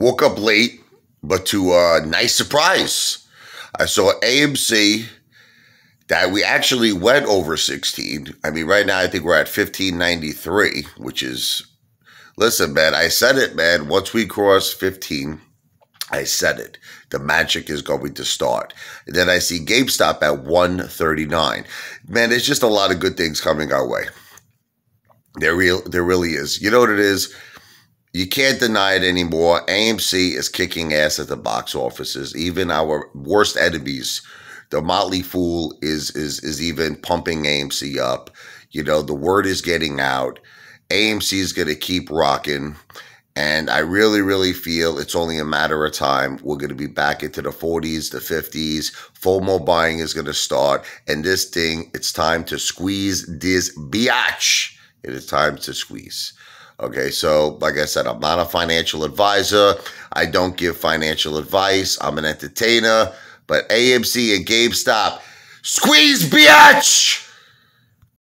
Woke up late, but to a nice surprise, I saw AMC that we actually went over 16. I mean, right now I think we're at 1593, which is, listen, man, I said it, man. Once we cross 15, I said it. The magic is going to start. And then I see GameStop at 139. Man, there's just a lot of good things coming our way. There real there really is. You know what it is? you can't deny it anymore. AMC is kicking ass at the box offices. Even our worst enemies, the Motley Fool, is is is even pumping AMC up. You know, the word is getting out. AMC is going to keep rocking. And I really, really feel it's only a matter of time. We're going to be back into the 40s, the 50s. FOMO buying is going to start. And this thing, it's time to squeeze this biatch. It is time to squeeze. Okay, so like I said, I'm not a financial advisor. I don't give financial advice. I'm an entertainer. But AMC and GameStop, squeeze, bitch!